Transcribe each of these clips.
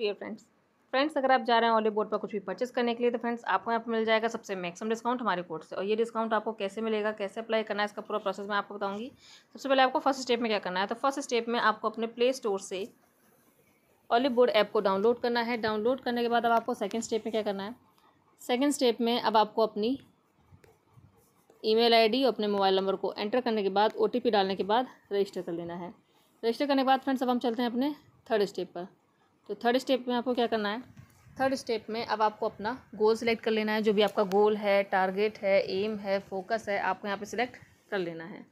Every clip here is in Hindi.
प्रियर फ्रेंड्स फ्रेंड्स अगर आप जा रहे हैं ऑलिव बोर्ड पर कुछ भी परचेस करने के लिए तो फ्रेंड्स आपको यहाँ पर मिल जाएगा सबसे मैक्सिमम डिस्काउंट हमारे कोर्ट से और ये डिस्काउंट आपको कैसे मिलेगा कैसे अप्लाई करना है इसका पूरा प्रोसेस मैं आपको बताऊँगी सबसे पहले आपको फर्स्ट स्टेप में क्या करना है तो फर्स्ट स्टेप में आपको अपने प्ले स्टोर से ऑली बोर्ड ऐप को डाउनलोड करना है डाउनलोड करने के बाद अब आपको सेकेंड स्टेप में क्या करना है सेकेंड स्टेप में अब आपको अपनी ईमेल आईडी और अपने मोबाइल नंबर को एंटर करने के बाद पी डालने के बाद रजिस्टर कर लेना है रजिस्टर करने के बाद फ्रेंड्स अब हम चलते हैं अपने थर्ड स्टेप पर तो थर्ड स्टेप में आपको क्या करना है थर्ड स्टेप में अब आपको अपना गोल सेलेक्ट कर लेना है जो भी आपका गोल है टारगेट है एम है फोकस है आपको यहाँ पे सिलेक्ट कर लेना है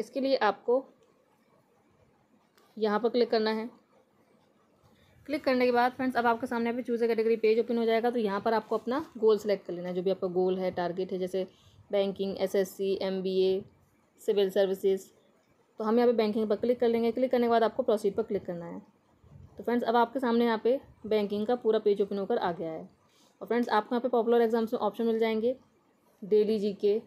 इसके लिए आपको यहाँ पर क्लिक करना है क्लिक करने के बाद फ्रेंड्स अब आपके सामने यहाँ पे चूज कैटेगरी पेज ओपन हो जाएगा तो यहाँ पर आपको अपना गोल सेलेक्ट कर लेना है जो भी आपका गोल है टारगेट है जैसे banking S S civil services तो हम यहाँ पर बैंकिंग पर क्लिक कर लेंगे क्लिक करने के बाद आपको प्रोसीड पर क्लिक करना है तो फ्रेंड्स अब आपके सामने यहाँ पे बैंकिंग का पूरा पेज ओपन होकर आ गया है और फ्रेंड्स आपको यहाँ पे पॉपुलर एग्जाम्स में ऑप्शन मिल जाएंगे daily G K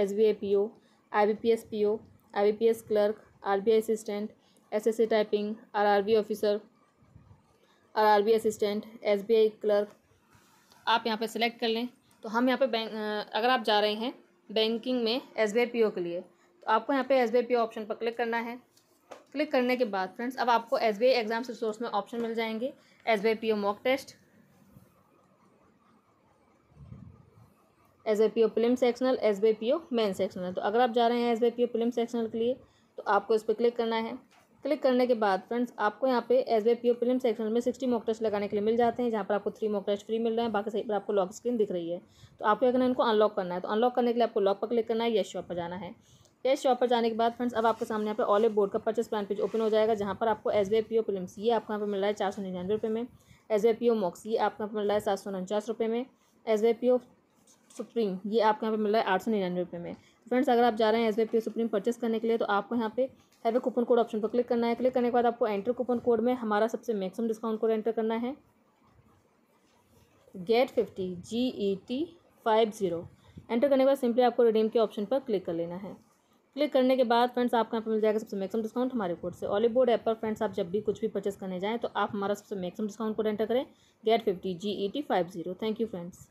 S B I P O I B P S P O I B P S clerk R B I assistant S S A typing R R B officer R R B assistant S B I clerk आप यहाँ पे सिलेक्ट कर लें तो हम यहाँ पे बैंक अगर आप जा रहे हैं बैंकिंग में S B I P O के लिए तो आपको यहाँ पे S B I P O option पर क्लिक करना है क्लिक करने के बाद फ्रेंड्स अब आपको S B I exams resource में ऑप्शन मिल जाएंगे S B I P O mock test S B P O prelims sectional S B P O main sectional तो अगर आप जा रहे हैं S B P O prelims sectional के लिए तो आपको इस पर क्लिक करना है क्लिक करने के बाद फ्रेंड्स आपको यहाँ पे S B P O prelims sectional में सिक्सटी मॉक टेस्ट लगाने के लिए मिल जाते हैं जहाँ पर आपको थ्री मॉक टेस्ट फ्री मिल रहे हैं बाकी सही पर आपको लॉक स्क्रीन दिख रही है तो आपको अगर इनको अनलॉक करना है तो अनलॉक करने के लिए आपको लॉक पर क्लिक करना है या शॉप पर जाना है टेस्ट शॉप पर जाने के बाद फ्रेंड्स अब आपके सामने यहाँ पर ऑलिव बोर्ड का परचेस प्लान पेज ओपन हो जाएगा जहाँ पर आपको एस बी पी ओ ये आपको यहाँ पर मिल रहा है चार सौ निन्यानवे रुपये में S B P O mocks ये आपको यहाँ पर मिल रहा है सात सौ उनचास रुपये में S B P O supreme ये आपको यहाँ पर मिल रहा है आठ सौ निन्यानवे रुपये में फ्रेंड्स अगर आप जा रहे हैं एस बी सुप्रीम परचेस करने के लिए तो आपको यहाँ पे have a coupon code option पर क्लिक करना है क्लिक करने के बाद आपको एंटर कूपन कोड में हमारा सबसे मैक्सिमम डिस्काउंट कोड एंटर करना है get fifty G E T five zero enter करने के बाद सिंपली आपको रिडीम के ऑप्शन पर क्लिक कर लेना है क्लिक करने के बाद फ्रेंड्स आपको यहाँ पर मिल जाएगा सबसे मैक्सिमम डिस्काउंट हमारे कोड से ऑली बोर्ड ऐप पर फ्रेंड्स आप जब भी कुछ भी परचेस करने जाएँ तो आप हमारा सबसे मैक्सिमम डिस्काउंट कोड एंटर करें get fifty G E T five zero thank you friends